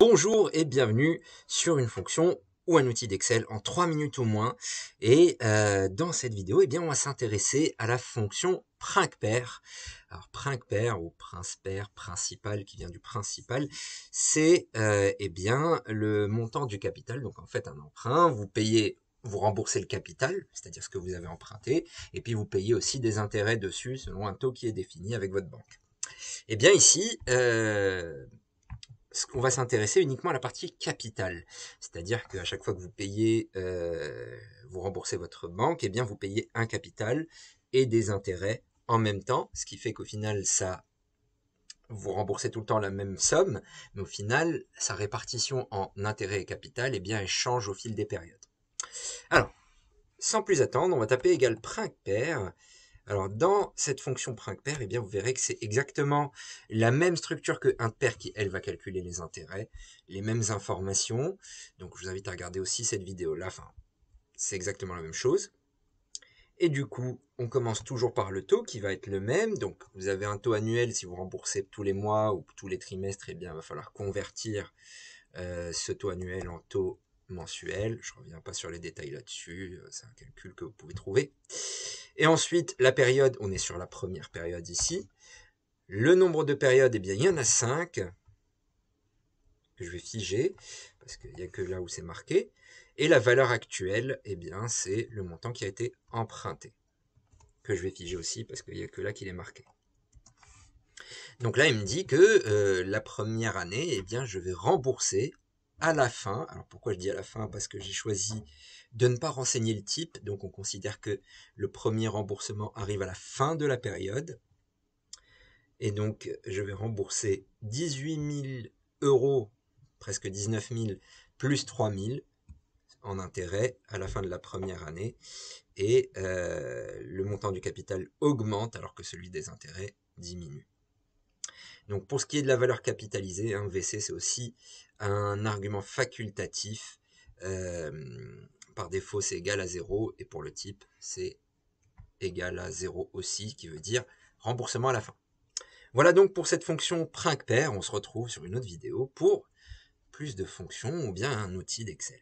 Bonjour et bienvenue sur une fonction ou un outil d'Excel en trois minutes au moins. Et euh, dans cette vidéo, eh bien, on va s'intéresser à la fonction PRINCPAIR. Alors PRINCPAIR ou PRINCEPAIR principal qui vient du principal, c'est euh, eh bien le montant du capital. Donc en fait un emprunt, vous payez vous remboursez le capital, c'est-à-dire ce que vous avez emprunté, et puis vous payez aussi des intérêts dessus selon un taux qui est défini avec votre banque. Et eh bien ici, euh, on qu'on va s'intéresser uniquement à la partie capitale. C'est-à-dire qu'à chaque fois que vous payez, euh, vous remboursez votre banque, eh bien vous payez un capital et des intérêts en même temps, ce qui fait qu'au final, ça vous remboursez tout le temps la même somme, mais au final, sa répartition en intérêts et capital, eh bien, elle change au fil des périodes. Alors, sans plus attendre, on va taper égal print pair alors dans cette fonction print pair, eh bien vous verrez que c'est exactement la même structure que int pair qui elle va calculer les intérêts, les mêmes informations. Donc je vous invite à regarder aussi cette vidéo là, enfin c'est exactement la même chose. Et du coup, on commence toujours par le taux qui va être le même. Donc vous avez un taux annuel si vous remboursez tous les mois ou tous les trimestres, eh bien il va falloir convertir euh, ce taux annuel en taux mensuel. Je ne reviens pas sur les détails là-dessus, c'est un calcul que vous pouvez trouver. Et ensuite, la période, on est sur la première période ici. Le nombre de périodes, eh bien, il y en a 5. Je vais figer, parce qu'il n'y a que là où c'est marqué. Et la valeur actuelle, eh bien, c'est le montant qui a été emprunté. Que je vais figer aussi, parce qu'il n'y a que là qu'il est marqué. Donc là, il me dit que euh, la première année, eh bien, je vais rembourser à la fin. Alors pourquoi je dis à la fin Parce que j'ai choisi de ne pas renseigner le type, donc on considère que le premier remboursement arrive à la fin de la période. Et donc je vais rembourser 18 000 euros, presque 19 000, plus 3 000 en intérêt à la fin de la première année. Et euh, le montant du capital augmente alors que celui des intérêts diminue. Donc pour ce qui est de la valeur capitalisée, un VC c'est aussi un argument facultatif. Euh, par défaut c'est égal à 0 et pour le type c'est égal à 0 aussi, qui veut dire remboursement à la fin. Voilà donc pour cette fonction print on se retrouve sur une autre vidéo pour plus de fonctions ou bien un outil d'Excel.